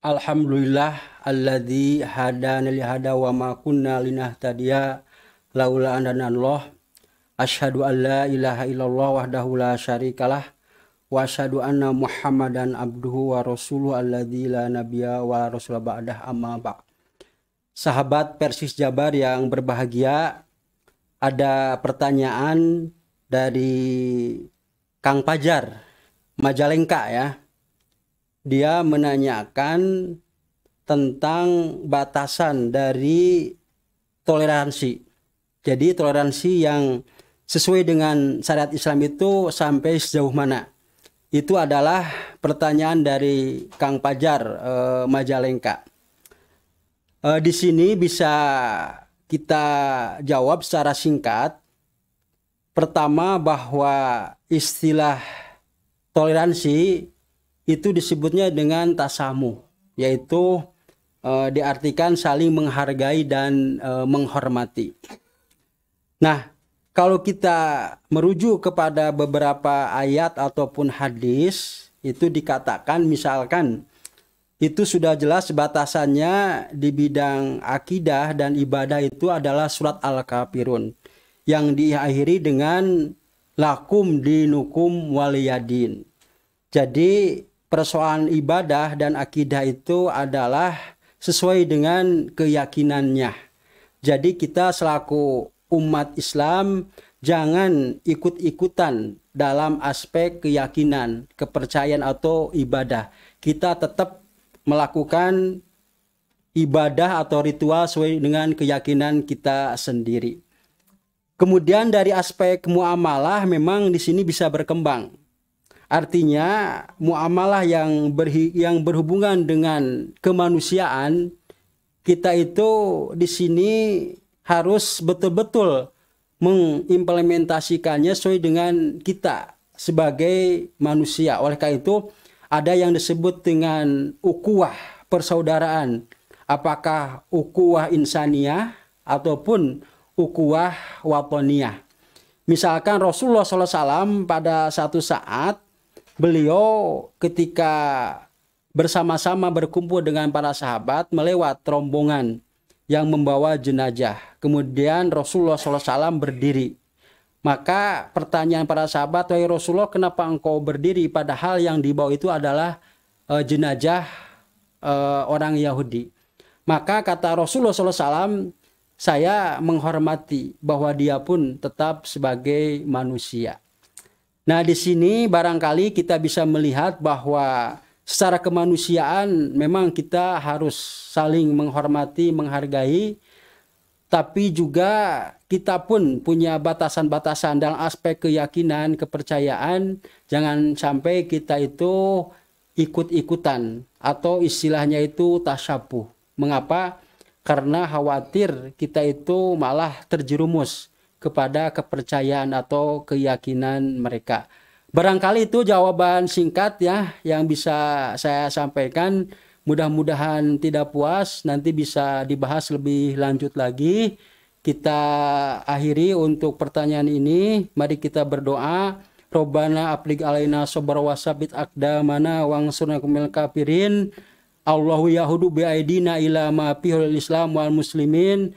Alhamdulillah alladzi hadana li hada wa ma kunna linahtadiya laula an Allah. Asyhadu an la ilaha illallah wahdahu la syarikalah wa asyhadu anna Muhammadan abduhu wa rasuluhu alladzi la nabiyya wa rasul ba'dah amma ba'. Sahabat Persis Jabar yang berbahagia, ada pertanyaan dari Kang Pajar Majalengka ya dia menanyakan tentang batasan dari toleransi. Jadi toleransi yang sesuai dengan syariat Islam itu sampai sejauh mana? Itu adalah pertanyaan dari Kang Pajar eh, Majalengka. Eh, di sini bisa kita jawab secara singkat. Pertama bahwa istilah toleransi itu disebutnya dengan tasamu, yaitu e, diartikan saling menghargai dan e, menghormati. Nah, kalau kita merujuk kepada beberapa ayat ataupun hadis, itu dikatakan misalkan itu sudah jelas batasannya di bidang akidah dan ibadah itu adalah surat Al-Kafirun yang diakhiri dengan lakum dinukum waliyadin. Jadi persoalan ibadah dan akidah itu adalah sesuai dengan keyakinannya. Jadi kita selaku umat Islam jangan ikut-ikutan dalam aspek keyakinan, kepercayaan atau ibadah. Kita tetap melakukan ibadah atau ritual sesuai dengan keyakinan kita sendiri. Kemudian dari aspek muamalah memang di sini bisa berkembang. Artinya muamalah yang berhi, yang berhubungan dengan kemanusiaan kita itu di sini harus betul-betul mengimplementasikannya sesuai dengan kita sebagai manusia. Oleh karena itu ada yang disebut dengan ukuah persaudaraan. Apakah ukuah insaniah ataupun ukuah watoniyah. Misalkan Rasulullah SAW pada satu saat beliau ketika bersama-sama berkumpul dengan para sahabat melewat rombongan yang membawa jenajah. Kemudian Rasulullah SAW berdiri. Maka pertanyaan para sahabat, wahai Rasulullah, kenapa engkau berdiri? Padahal yang dibawa itu adalah e, jenajah e, orang Yahudi. Maka kata Rasulullah SAW, saya menghormati bahwa dia pun tetap sebagai manusia. Nah, di sini barangkali kita bisa melihat bahwa secara kemanusiaan memang kita harus saling menghormati, menghargai, tapi juga kita pun punya batasan-batasan dalam aspek keyakinan, kepercayaan. Jangan sampai kita itu ikut-ikutan atau istilahnya itu tasyabuh. Mengapa? Karena khawatir kita itu malah terjerumus kepada kepercayaan atau keyakinan mereka. Barangkali itu jawaban singkat ya yang bisa saya sampaikan. Mudah-mudahan tidak puas, nanti bisa dibahas lebih lanjut lagi. Kita akhiri untuk pertanyaan ini. Mari kita berdoa. Robana aplik alaina sobar wasabit akda mana wang sunakumil kafirin. Allahu yahudu bi'aidina ila ma pihul islam wal muslimin.